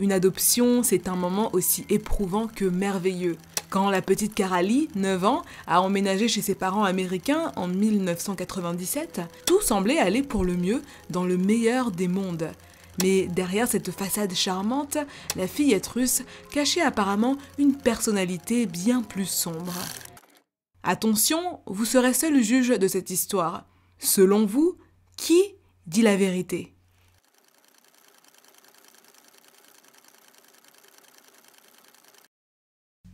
Une adoption, c'est un moment aussi éprouvant que merveilleux. Quand la petite Caralie, 9 ans, a emménagé chez ses parents américains en 1997, tout semblait aller pour le mieux dans le meilleur des mondes. Mais derrière cette façade charmante, la fillette russe cachait apparemment une personnalité bien plus sombre. Attention, vous serez seul juge de cette histoire. Selon vous, qui dit la vérité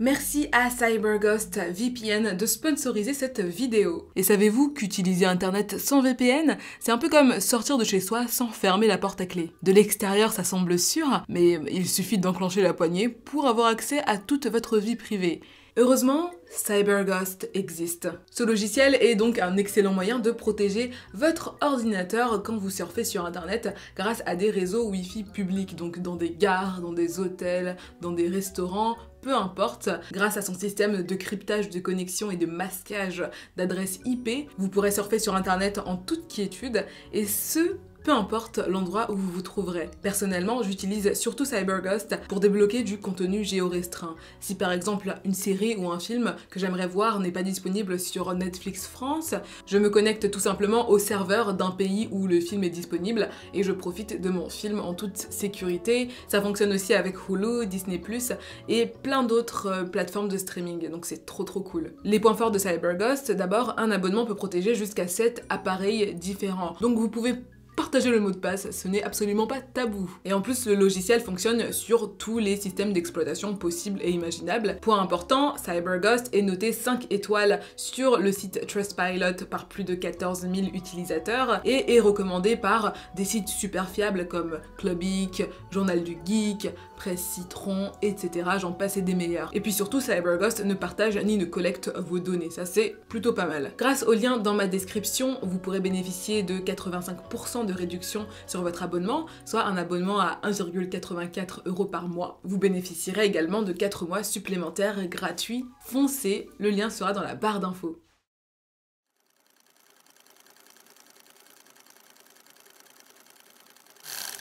Merci à CyberGhost VPN de sponsoriser cette vidéo. Et savez-vous qu'utiliser Internet sans VPN, c'est un peu comme sortir de chez soi sans fermer la porte à clé. De l'extérieur, ça semble sûr, mais il suffit d'enclencher la poignée pour avoir accès à toute votre vie privée. Heureusement, CyberGhost existe. Ce logiciel est donc un excellent moyen de protéger votre ordinateur quand vous surfez sur internet grâce à des réseaux Wi-Fi publics, donc dans des gares, dans des hôtels, dans des restaurants, peu importe, grâce à son système de cryptage de connexion et de masquage d'adresses IP, vous pourrez surfer sur Internet en toute quiétude, et ce, peu importe l'endroit où vous vous trouverez. Personnellement, j'utilise surtout CyberGhost pour débloquer du contenu géo-restreint. Si par exemple une série ou un film que j'aimerais voir n'est pas disponible sur Netflix France, je me connecte tout simplement au serveur d'un pays où le film est disponible et je profite de mon film en toute sécurité. Ça fonctionne aussi avec Hulu, Disney+, et plein d'autres euh, plateformes de streaming, donc c'est trop trop cool. Les points forts de CyberGhost, d'abord, un abonnement peut protéger jusqu'à 7 appareils différents. Donc vous pouvez partager le mot de passe, ce n'est absolument pas tabou. Et en plus, le logiciel fonctionne sur tous les systèmes d'exploitation possibles et imaginables. Point important, CyberGhost est noté 5 étoiles sur le site Trustpilot par plus de 14 000 utilisateurs et est recommandé par des sites super fiables comme Clubic, Journal du Geek, Presse Citron, etc. J'en passe et des meilleurs. Et puis surtout, CyberGhost ne partage ni ne collecte vos données, ça c'est plutôt pas mal. Grâce au lien dans ma description, vous pourrez bénéficier de 85% de réduction sur votre abonnement, soit un abonnement à 1,84 euros par mois. Vous bénéficierez également de 4 mois supplémentaires gratuits. Foncez, le lien sera dans la barre d'infos.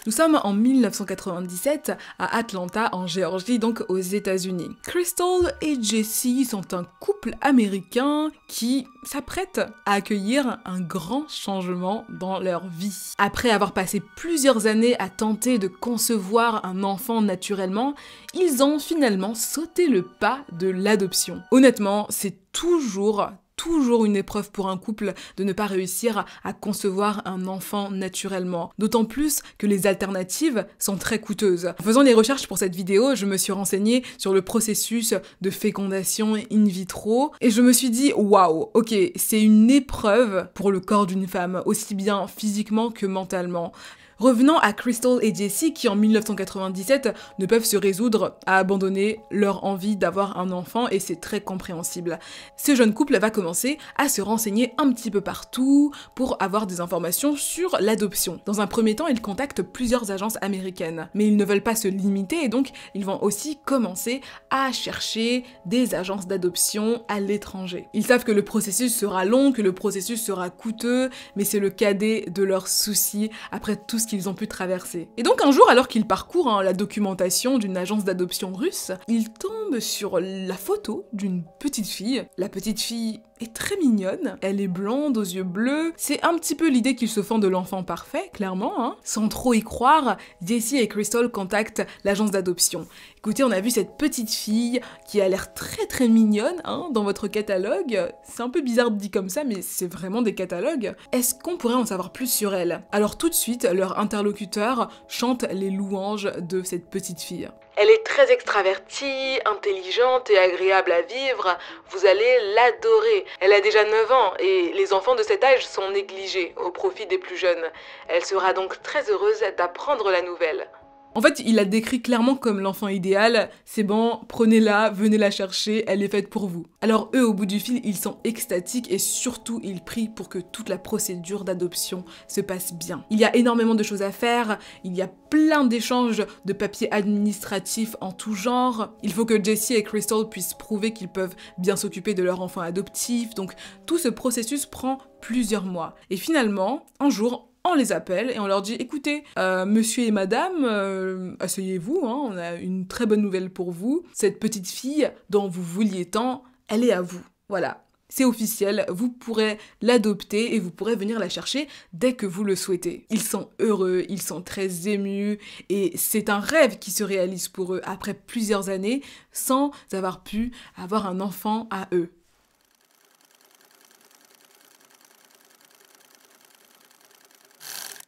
Nous sommes en 1997 à Atlanta, en Géorgie, donc aux États-Unis. Crystal et Jesse sont un couple américain qui s'apprête à accueillir un grand changement dans leur vie. Après avoir passé plusieurs années à tenter de concevoir un enfant naturellement, ils ont finalement sauté le pas de l'adoption. Honnêtement, c'est toujours toujours une épreuve pour un couple de ne pas réussir à concevoir un enfant naturellement. D'autant plus que les alternatives sont très coûteuses. En faisant les recherches pour cette vidéo, je me suis renseignée sur le processus de fécondation in vitro et je me suis dit waouh, ok, c'est une épreuve pour le corps d'une femme, aussi bien physiquement que mentalement. Revenons à Crystal et Jesse qui en 1997 ne peuvent se résoudre à abandonner leur envie d'avoir un enfant et c'est très compréhensible. Ce jeune couple va commencer à se renseigner un petit peu partout pour avoir des informations sur l'adoption. Dans un premier temps, ils contactent plusieurs agences américaines, mais ils ne veulent pas se limiter et donc ils vont aussi commencer à chercher des agences d'adoption à l'étranger. Ils savent que le processus sera long, que le processus sera coûteux, mais c'est le cadet de leurs soucis après tout ce qu'ils ont pu traverser. Et donc un jour, alors qu'il parcourt hein, la documentation d'une agence d'adoption russe, il tombe sur la photo d'une petite fille. La petite fille est très mignonne. Elle est blonde, aux yeux bleus. C'est un petit peu l'idée qu'ils se font de l'enfant parfait, clairement. Hein. Sans trop y croire, Jessie et Crystal contactent l'agence d'adoption. Écoutez, on a vu cette petite fille qui a l'air très très mignonne hein, dans votre catalogue. C'est un peu bizarre de dire comme ça, mais c'est vraiment des catalogues. Est-ce qu'on pourrait en savoir plus sur elle Alors tout de suite, leur interlocuteur chante les louanges de cette petite fille. Elle est très extravertie, intelligente et agréable à vivre. Vous allez l'adorer. Elle a déjà 9 ans et les enfants de cet âge sont négligés au profit des plus jeunes. Elle sera donc très heureuse d'apprendre la nouvelle. En fait, il la décrit clairement comme l'enfant idéal, c'est bon, prenez-la, venez la chercher, elle est faite pour vous. Alors eux, au bout du fil, ils sont extatiques et surtout, ils prient pour que toute la procédure d'adoption se passe bien. Il y a énormément de choses à faire, il y a plein d'échanges de papiers administratifs en tout genre, il faut que Jesse et Crystal puissent prouver qu'ils peuvent bien s'occuper de leur enfant adoptif, donc tout ce processus prend plusieurs mois. Et finalement, un jour, on les appelle et on leur dit écoutez, euh, monsieur et madame, euh, asseyez-vous, hein, on a une très bonne nouvelle pour vous. Cette petite fille dont vous vouliez tant, elle est à vous. Voilà. C'est officiel, vous pourrez l'adopter et vous pourrez venir la chercher dès que vous le souhaitez. Ils sont heureux, ils sont très émus et c'est un rêve qui se réalise pour eux après plusieurs années sans avoir pu avoir un enfant à eux.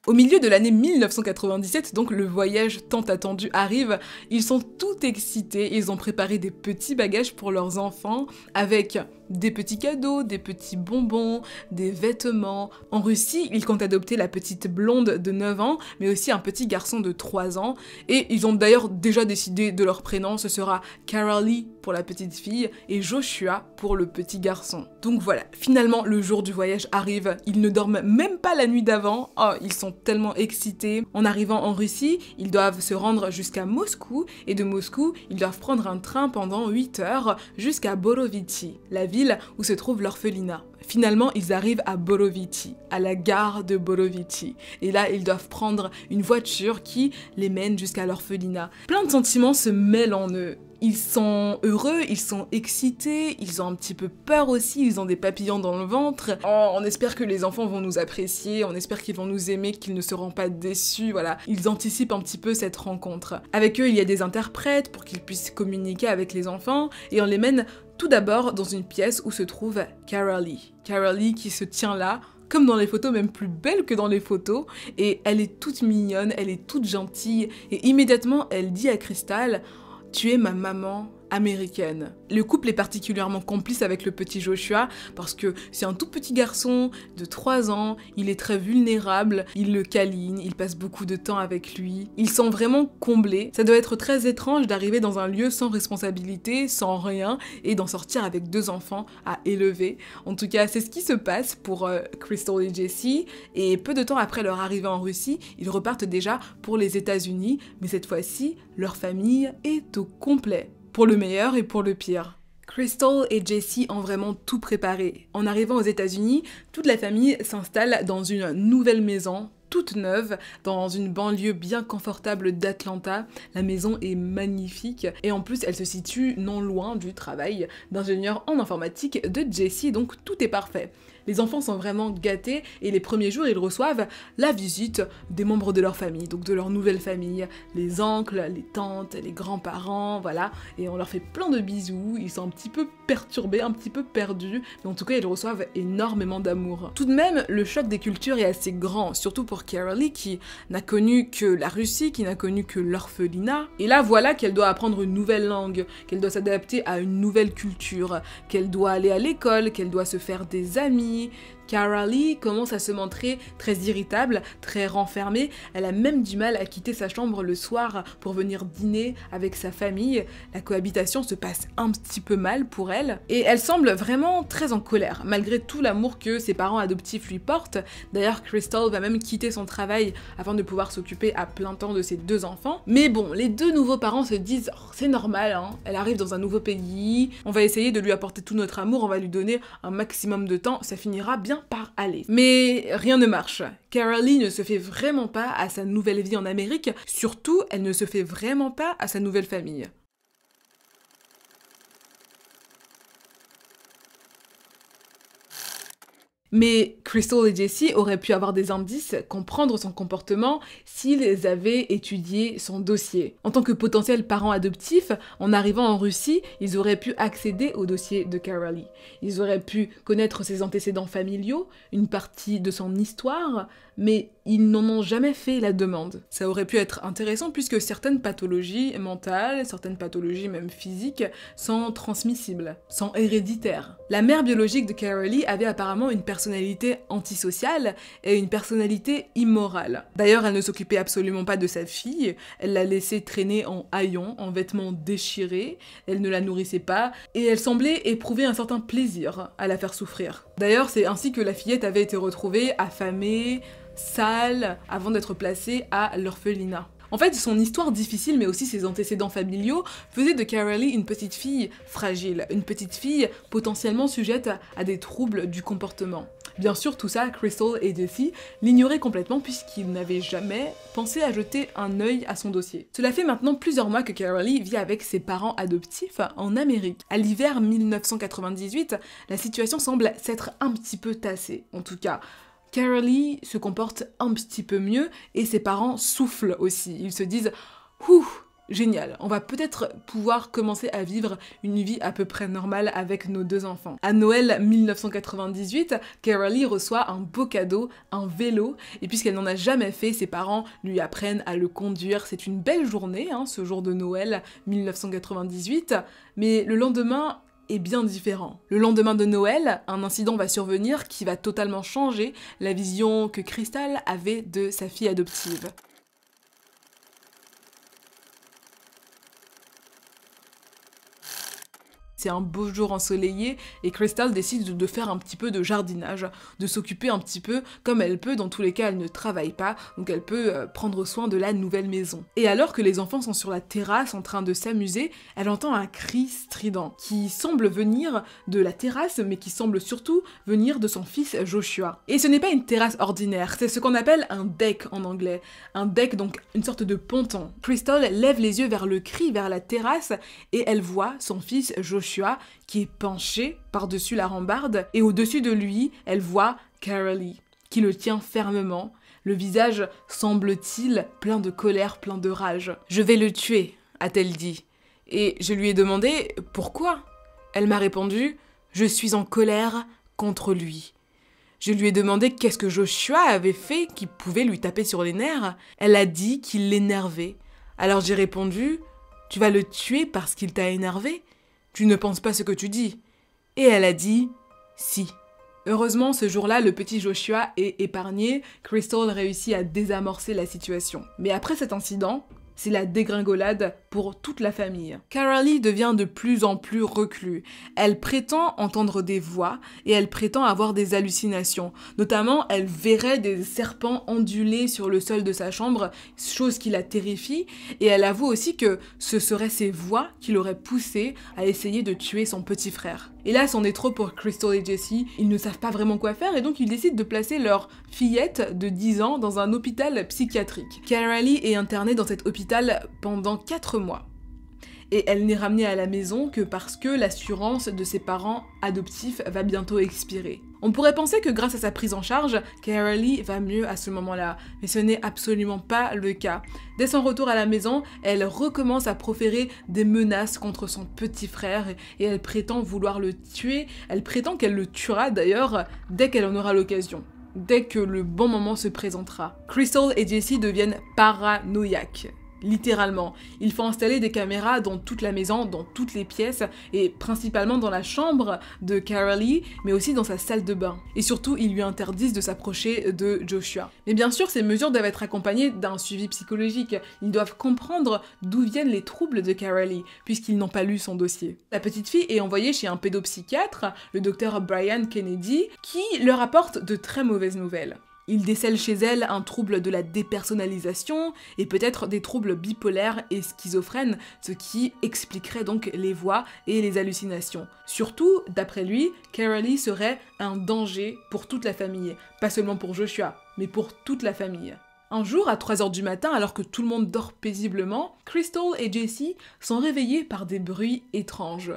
Au milieu de l'année 1997, donc le voyage tant attendu arrive, ils sont tout excités, ils ont préparé des petits bagages pour leurs enfants avec des petits cadeaux, des petits bonbons, des vêtements. En Russie, ils comptent adopter la petite blonde de 9 ans, mais aussi un petit garçon de 3 ans. Et ils ont d'ailleurs déjà décidé de leur prénom, ce sera Carolee pour la petite fille et Joshua pour le petit garçon. Donc voilà, finalement le jour du voyage arrive, ils ne dorment même pas la nuit d'avant, oh, ils sont tellement excités. En arrivant en Russie, ils doivent se rendre jusqu'à Moscou et de Moscou, ils doivent prendre un train pendant 8 heures jusqu'à Borovitchi, la ville où se trouve l'orphelinat. Finalement, ils arrivent à Borovitchi, à la gare de Borovitchi. Et là, ils doivent prendre une voiture qui les mène jusqu'à l'orphelinat. Plein de sentiments se mêlent en eux. Ils sont heureux, ils sont excités, ils ont un petit peu peur aussi, ils ont des papillons dans le ventre. on espère que les enfants vont nous apprécier, on espère qu'ils vont nous aimer, qu'ils ne seront pas déçus, voilà. Ils anticipent un petit peu cette rencontre. Avec eux, il y a des interprètes pour qu'ils puissent communiquer avec les enfants et on les mène tout d'abord dans une pièce où se trouve Carolee. Carolee qui se tient là, comme dans les photos, même plus belle que dans les photos. Et elle est toute mignonne, elle est toute gentille. Et immédiatement, elle dit à Crystal tu es ma maman américaine. Le couple est particulièrement complice avec le petit Joshua parce que c'est un tout petit garçon de 3 ans, il est très vulnérable, il le câline, il passe beaucoup de temps avec lui, ils sont vraiment comblés. Ça doit être très étrange d'arriver dans un lieu sans responsabilité, sans rien et d'en sortir avec deux enfants à élever. En tout cas, c'est ce qui se passe pour euh, Crystal et Jesse et peu de temps après leur arrivée en Russie, ils repartent déjà pour les États-Unis, mais cette fois-ci, leur famille est au complet pour le meilleur et pour le pire. Crystal et Jessie ont vraiment tout préparé. En arrivant aux États-Unis, toute la famille s'installe dans une nouvelle maison, toute neuve, dans une banlieue bien confortable d'Atlanta. La maison est magnifique et en plus elle se situe non loin du travail d'ingénieur en informatique de Jessie, donc tout est parfait les enfants sont vraiment gâtés et les premiers jours, ils reçoivent la visite des membres de leur famille, donc de leur nouvelle famille, les oncles, les tantes, les grands-parents, voilà, et on leur fait plein de bisous, ils sont un petit peu perturbés, un petit peu perdus, mais en tout cas, ils reçoivent énormément d'amour. Tout de même, le choc des cultures est assez grand, surtout pour Carolee qui n'a connu que la Russie, qui n'a connu que l'orphelinat, et là, voilà qu'elle doit apprendre une nouvelle langue, qu'elle doit s'adapter à une nouvelle culture, qu'elle doit aller à l'école, qu'elle doit se faire des amis, famille, Cara commence à se montrer très irritable, très renfermée. Elle a même du mal à quitter sa chambre le soir pour venir dîner avec sa famille. La cohabitation se passe un petit peu mal pour elle et elle semble vraiment très en colère malgré tout l'amour que ses parents adoptifs lui portent. D'ailleurs, Crystal va même quitter son travail afin de pouvoir s'occuper à plein temps de ses deux enfants. Mais bon, les deux nouveaux parents se disent oh, c'est normal, hein. elle arrive dans un nouveau pays, on va essayer de lui apporter tout notre amour, on va lui donner un maximum de temps, ça finira bien par aller. Mais rien ne marche. Caroline ne se fait vraiment pas à sa nouvelle vie en Amérique, surtout elle ne se fait vraiment pas à sa nouvelle famille. Mais Crystal et Jesse auraient pu avoir des indices, comprendre son comportement s'ils avaient étudié son dossier. En tant que potentiels parents adoptifs, en arrivant en Russie, ils auraient pu accéder au dossier de Carolee. Ils auraient pu connaître ses antécédents familiaux, une partie de son histoire, mais ils n'en ont jamais fait la demande. Ça aurait pu être intéressant puisque certaines pathologies mentales, certaines pathologies même physiques sont transmissibles, sont héréditaires. La mère biologique de Carolee avait apparemment une personne personnalité antisociale et une personnalité immorale. D'ailleurs, elle ne s'occupait absolument pas de sa fille, elle la laissait traîner en haillons, en vêtements déchirés, elle ne la nourrissait pas, et elle semblait éprouver un certain plaisir à la faire souffrir. D'ailleurs, c'est ainsi que la fillette avait été retrouvée affamée, sale, avant d'être placée à l'orphelinat. En fait, son histoire difficile, mais aussi ses antécédents familiaux, faisaient de Carolee une petite fille fragile, une petite fille potentiellement sujette à des troubles du comportement. Bien sûr, tout ça, Crystal et Jesse l'ignoraient complètement puisqu'ils n'avaient jamais pensé à jeter un œil à son dossier. Cela fait maintenant plusieurs mois que Carolee vit avec ses parents adoptifs en Amérique. À l'hiver 1998, la situation semble s'être un petit peu tassée. En tout cas, Carolee se comporte un petit peu mieux et ses parents soufflent aussi. Ils se disent Ouh, génial, on va peut-être pouvoir commencer à vivre une vie à peu près normale avec nos deux enfants. À Noël 1998, Carolee reçoit un beau cadeau, un vélo, et puisqu'elle n'en a jamais fait, ses parents lui apprennent à le conduire. C'est une belle journée, hein, ce jour de Noël 1998, mais le lendemain, est bien différent. Le lendemain de Noël, un incident va survenir qui va totalement changer la vision que Crystal avait de sa fille adoptive. C'est un beau jour ensoleillé et Crystal décide de faire un petit peu de jardinage, de s'occuper un petit peu comme elle peut. Dans tous les cas, elle ne travaille pas, donc elle peut euh, prendre soin de la nouvelle maison. Et alors que les enfants sont sur la terrasse en train de s'amuser, elle entend un cri strident qui semble venir de la terrasse, mais qui semble surtout venir de son fils Joshua. Et ce n'est pas une terrasse ordinaire, c'est ce qu'on appelle un deck en anglais. Un deck, donc une sorte de ponton. Crystal lève les yeux vers le cri, vers la terrasse, et elle voit son fils Joshua qui est penché par-dessus la rambarde et au-dessus de lui, elle voit Carolee qui le tient fermement, le visage semble-t-il plein de colère, plein de rage. Je vais le tuer, a-t-elle dit. Et je lui ai demandé pourquoi. Elle m'a répondu Je suis en colère contre lui. Je lui ai demandé qu'est-ce que Joshua avait fait qui pouvait lui taper sur les nerfs. Elle a dit qu'il l'énervait. Alors j'ai répondu Tu vas le tuer parce qu'il t'a énervé tu ne penses pas ce que tu dis. Et elle a dit Si. Heureusement, ce jour-là, le petit Joshua est épargné. Crystal réussit à désamorcer la situation. Mais après cet incident, c'est la dégringolade pour toute la famille. Carly devient de plus en plus reclue. Elle prétend entendre des voix et elle prétend avoir des hallucinations. Notamment, elle verrait des serpents ondulés sur le sol de sa chambre, chose qui la terrifie, et elle avoue aussi que ce seraient ces voix qui l'auraient poussée à essayer de tuer son petit frère. Et là, c'en est trop pour Crystal et Jesse. Ils ne savent pas vraiment quoi faire et donc ils décident de placer leur fillette de 10 ans dans un hôpital psychiatrique. Cara est internée dans cet hôpital pendant 4 mois. Et elle n'est ramenée à la maison que parce que l'assurance de ses parents adoptifs va bientôt expirer. On pourrait penser que grâce à sa prise en charge, Carolee va mieux à ce moment-là, mais ce n'est absolument pas le cas. Dès son retour à la maison, elle recommence à proférer des menaces contre son petit frère et elle prétend vouloir le tuer, elle prétend qu'elle le tuera d'ailleurs dès qu'elle en aura l'occasion dès que le bon moment se présentera. Crystal et Jessie deviennent paranoïaques littéralement. Il faut installer des caméras dans toute la maison, dans toutes les pièces, et principalement dans la chambre de Carolee, mais aussi dans sa salle de bain. Et surtout, ils lui interdisent de s'approcher de Joshua. Mais bien sûr, ces mesures doivent être accompagnées d'un suivi psychologique. Ils doivent comprendre d'où viennent les troubles de Carolee, puisqu'ils n'ont pas lu son dossier. La petite fille est envoyée chez un pédopsychiatre, le docteur Brian Kennedy, qui leur apporte de très mauvaises nouvelles. Il décèle chez elle un trouble de la dépersonnalisation et peut-être des troubles bipolaires et schizophrènes, ce qui expliquerait donc les voix et les hallucinations. Surtout, d'après lui, Carolee serait un danger pour toute la famille, pas seulement pour Joshua, mais pour toute la famille. Un jour, à 3h du matin, alors que tout le monde dort paisiblement, Crystal et Jessie sont réveillés par des bruits étranges.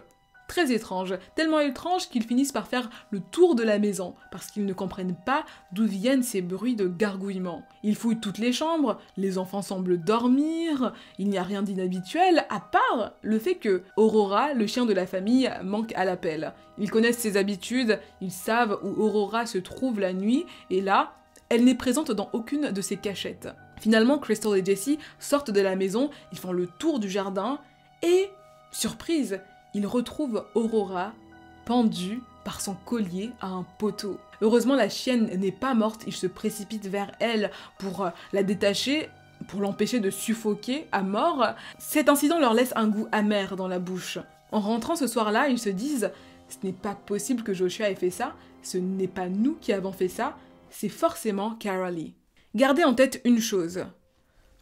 Très étrange, tellement étrange qu'ils finissent par faire le tour de la maison, parce qu'ils ne comprennent pas d'où viennent ces bruits de gargouillement. Ils fouillent toutes les chambres, les enfants semblent dormir, il n'y a rien d'inhabituel, à part le fait que Aurora, le chien de la famille, manque à l'appel. Ils connaissent ses habitudes, ils savent où Aurora se trouve la nuit, et là, elle n'est présente dans aucune de ses cachettes. Finalement, Crystal et Jessie sortent de la maison, ils font le tour du jardin, et, surprise, il retrouve Aurora pendue par son collier à un poteau. Heureusement, la chienne n'est pas morte, il se précipite vers elle pour euh, la détacher, pour l'empêcher de suffoquer à mort. Cet incident leur laisse un goût amer dans la bouche. En rentrant ce soir-là, ils se disent Ce n'est pas possible que Joshua ait fait ça, ce n'est pas nous qui avons fait ça, c'est forcément Carolee. Gardez en tête une chose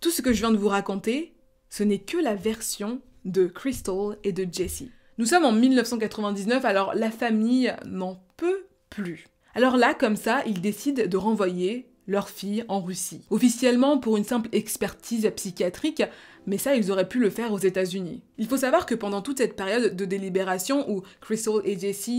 tout ce que je viens de vous raconter, ce n'est que la version de Crystal et de Jessie. Nous sommes en 1999, alors la famille n'en peut plus. Alors là, comme ça, ils décident de renvoyer leur fille en Russie. Officiellement pour une simple expertise psychiatrique, mais ça, ils auraient pu le faire aux États-Unis. Il faut savoir que pendant toute cette période de délibération où Crystal et Jesse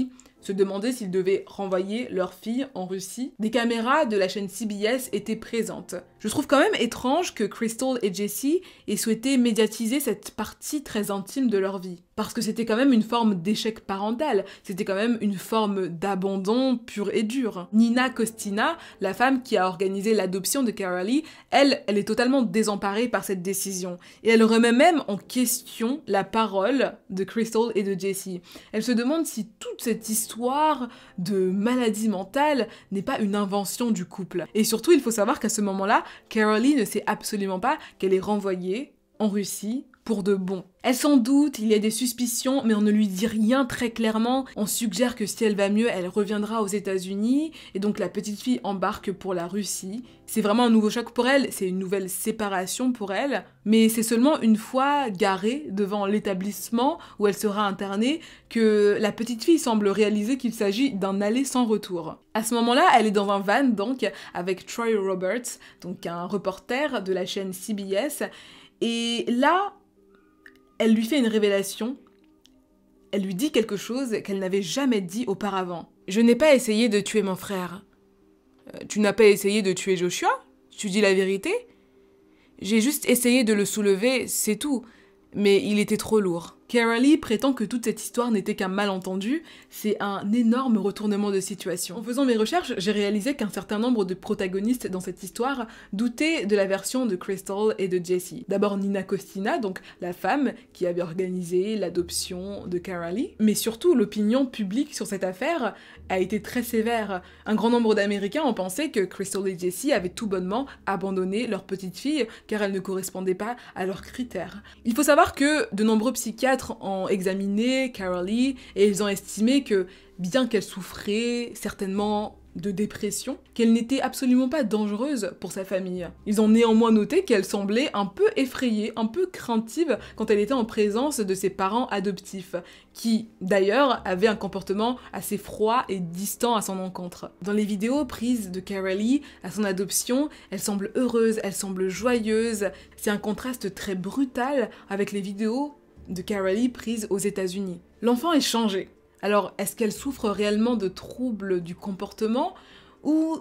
se demandaient s'ils devaient renvoyer leur fille en Russie, des caméras de la chaîne CBS étaient présentes. Je trouve quand même étrange que Crystal et Jessie aient souhaité médiatiser cette partie très intime de leur vie. Parce que c'était quand même une forme d'échec parental, c'était quand même une forme d'abandon pur et dur. Nina Costina, la femme qui a organisé l'adoption de Carolee, elle, elle est totalement désemparée par cette décision. Et elle remet même en question la parole de Crystal et de Jessie. Elle se demande si toute cette histoire de maladie mentale n'est pas une invention du couple. Et surtout, il faut savoir qu'à ce moment-là, Caroline ne sait absolument pas qu'elle est renvoyée en Russie pour de bon. Elle s'en doute, il y a des suspicions, mais on ne lui dit rien très clairement. On suggère que si elle va mieux, elle reviendra aux États-Unis, et donc la petite fille embarque pour la Russie. C'est vraiment un nouveau choc pour elle, c'est une nouvelle séparation pour elle, mais c'est seulement une fois garée devant l'établissement où elle sera internée que la petite fille semble réaliser qu'il s'agit d'un aller sans retour. À ce moment-là, elle est dans un van donc avec Troy Roberts, donc un reporter de la chaîne CBS, et là, elle lui fait une révélation, elle lui dit quelque chose qu'elle n'avait jamais dit auparavant. Je n'ai pas essayé de tuer mon frère. Euh, tu n'as pas essayé de tuer Joshua Tu dis la vérité J'ai juste essayé de le soulever, c'est tout, mais il était trop lourd. Carolee prétend que toute cette histoire n'était qu'un malentendu, c'est un énorme retournement de situation. En faisant mes recherches, j'ai réalisé qu'un certain nombre de protagonistes dans cette histoire doutaient de la version de Crystal et de Jessie. D'abord Nina Costina, donc la femme qui avait organisé l'adoption de Carolee, mais surtout l'opinion publique sur cette affaire a été très sévère. Un grand nombre d'Américains ont pensé que Crystal et Jessie avaient tout bonnement abandonné leur petite fille car elle ne correspondait pas à leurs critères. Il faut savoir que de nombreux psychiatres ont examiné Carolee et ils ont estimé que, bien qu'elle souffrait certainement de dépression, qu'elle n'était absolument pas dangereuse pour sa famille. Ils ont néanmoins noté qu'elle semblait un peu effrayée, un peu craintive quand elle était en présence de ses parents adoptifs, qui d'ailleurs avaient un comportement assez froid et distant à son encontre. Dans les vidéos prises de Carolee à son adoption, elle semble heureuse, elle semble joyeuse. C'est un contraste très brutal avec les vidéos de Carolee prise aux États-Unis. L'enfant est changé. Alors, est-ce qu'elle souffre réellement de troubles du comportement ou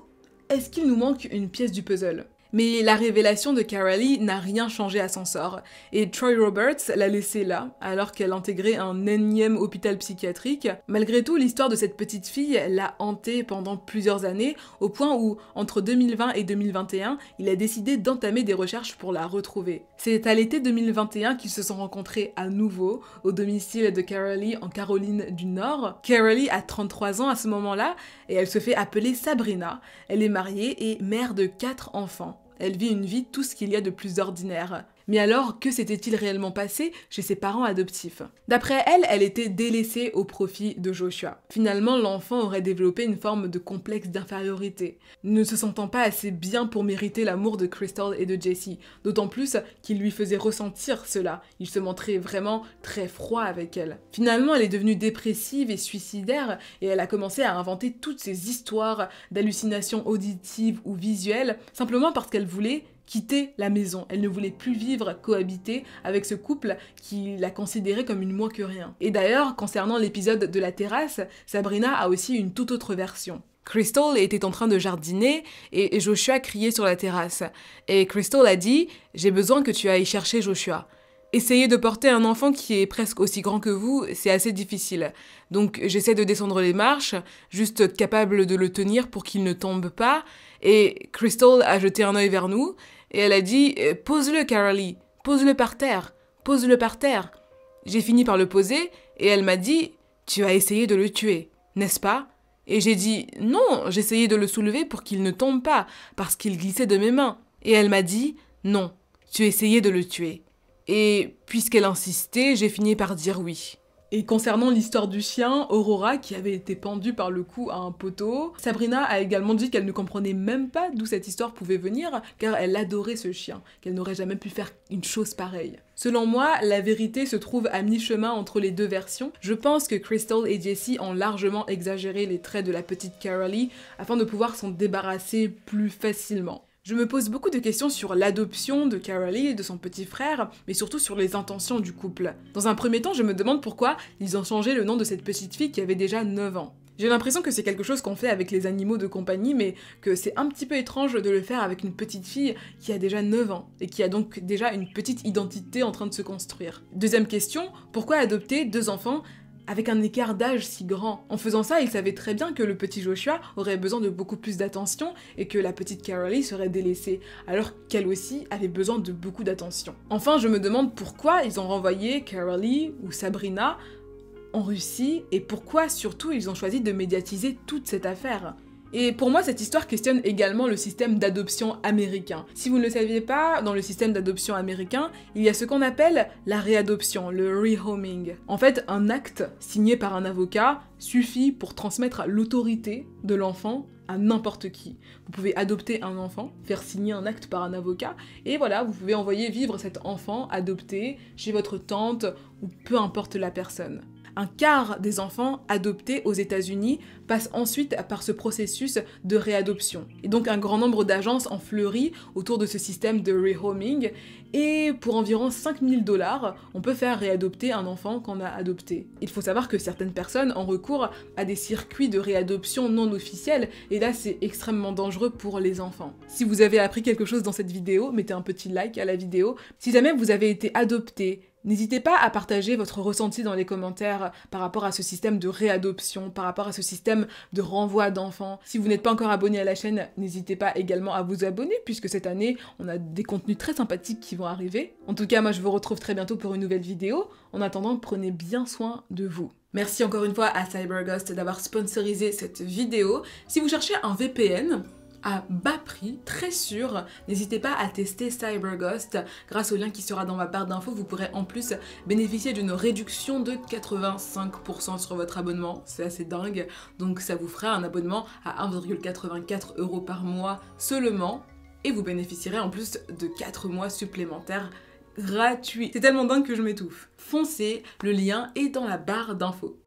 est-ce qu'il nous manque une pièce du puzzle mais la révélation de Carolee n'a rien changé à son sort, et Troy Roberts l'a laissée là, alors qu'elle intégrait un énième hôpital psychiatrique. Malgré tout, l'histoire de cette petite fille l'a hantée pendant plusieurs années, au point où, entre 2020 et 2021, il a décidé d'entamer des recherches pour la retrouver. C'est à l'été 2021 qu'ils se sont rencontrés à nouveau, au domicile de Carolee en Caroline du Nord. Carolee a 33 ans à ce moment-là, et elle se fait appeler Sabrina. Elle est mariée et mère de 4 enfants elle vit une vie tout ce qu'il y a de plus ordinaire. Mais alors, que s'était-il réellement passé chez ses parents adoptifs D'après elle, elle était délaissée au profit de Joshua. Finalement, l'enfant aurait développé une forme de complexe d'infériorité, ne se sentant pas assez bien pour mériter l'amour de Crystal et de Jesse, d'autant plus qu'il lui faisait ressentir cela. Il se montrait vraiment très froid avec elle. Finalement, elle est devenue dépressive et suicidaire et elle a commencé à inventer toutes ces histoires d'hallucinations auditives ou visuelles simplement parce qu'elle voulait quitter la maison. Elle ne voulait plus vivre, cohabiter avec ce couple qui la considérait comme une moins que rien. Et d'ailleurs, concernant l'épisode de la terrasse, Sabrina a aussi une toute autre version. Crystal était en train de jardiner et Joshua criait sur la terrasse. Et Crystal a dit J'ai besoin que tu ailles chercher Joshua. Essayer de porter un enfant qui est presque aussi grand que vous, c'est assez difficile. Donc j'essaie de descendre les marches, juste capable de le tenir pour qu'il ne tombe pas. Et Crystal a jeté un œil vers nous et elle a dit euh, Pose-le, Carly, pose-le par terre, pose-le par terre. J'ai fini par le poser et elle m'a dit Tu as essayé de le tuer, n'est-ce pas Et j'ai dit Non, j'essayais de le soulever pour qu'il ne tombe pas, parce qu'il glissait de mes mains. Et elle m'a dit Non, tu essayais de le tuer. Et puisqu'elle insistait, j'ai fini par dire oui. Et concernant l'histoire du chien, Aurora, qui avait été pendue par le cou à un poteau, Sabrina a également dit qu'elle ne comprenait même pas d'où cette histoire pouvait venir, car elle adorait ce chien, qu'elle n'aurait jamais pu faire une chose pareille. Selon moi, la vérité se trouve à mi-chemin entre les deux versions. Je pense que Crystal et Jessie ont largement exagéré les traits de la petite Carolee afin de pouvoir s'en débarrasser plus facilement. Je me pose beaucoup de questions sur l'adoption de Carolee et de son petit frère, mais surtout sur les intentions du couple. Dans un premier temps, je me demande pourquoi ils ont changé le nom de cette petite fille qui avait déjà 9 ans. J'ai l'impression que c'est quelque chose qu'on fait avec les animaux de compagnie, mais que c'est un petit peu étrange de le faire avec une petite fille qui a déjà 9 ans, et qui a donc déjà une petite identité en train de se construire. Deuxième question, pourquoi adopter deux enfants avec un écart d'âge si grand. En faisant ça, ils savaient très bien que le petit Joshua aurait besoin de beaucoup plus d'attention et que la petite Carolie serait délaissée, alors qu'elle aussi avait besoin de beaucoup d'attention. Enfin, je me demande pourquoi ils ont renvoyé Carolee ou Sabrina en Russie et pourquoi surtout ils ont choisi de médiatiser toute cette affaire. Et pour moi, cette histoire questionne également le système d'adoption américain. Si vous ne le saviez pas, dans le système d'adoption américain, il y a ce qu'on appelle la réadoption, le rehoming. En fait, un acte signé par un avocat suffit pour transmettre l'autorité de l'enfant à n'importe qui. Vous pouvez adopter un enfant, faire signer un acte par un avocat, et voilà, vous pouvez envoyer vivre cet enfant adopté chez votre tante ou peu importe la personne. Un quart des enfants adoptés aux États-Unis passent ensuite par ce processus de réadoption. Et donc un grand nombre d'agences en fleurit autour de ce système de rehoming. Et pour environ 5000 dollars, on peut faire réadopter un enfant qu'on a adopté. Il faut savoir que certaines personnes ont recours à des circuits de réadoption non officiels. Et là, c'est extrêmement dangereux pour les enfants. Si vous avez appris quelque chose dans cette vidéo, mettez un petit like à la vidéo. Si jamais vous avez été adopté, N'hésitez pas à partager votre ressenti dans les commentaires par rapport à ce système de réadoption, par rapport à ce système de renvoi d'enfants. Si vous n'êtes pas encore abonné à la chaîne, n'hésitez pas également à vous abonner puisque cette année, on a des contenus très sympathiques qui vont arriver. En tout cas, moi je vous retrouve très bientôt pour une nouvelle vidéo. En attendant, prenez bien soin de vous. Merci encore une fois à CyberGhost d'avoir sponsorisé cette vidéo. Si vous cherchez un VPN, à bas prix, très sûr. N'hésitez pas à tester CyberGhost. Grâce au lien qui sera dans ma barre d'infos, vous pourrez en plus bénéficier d'une réduction de 85% sur votre abonnement. C'est assez dingue. Donc ça vous fera un abonnement à 1,84 euros par mois seulement. Et vous bénéficierez en plus de 4 mois supplémentaires gratuits. C'est tellement dingue que je m'étouffe. Foncez, le lien est dans la barre d'infos.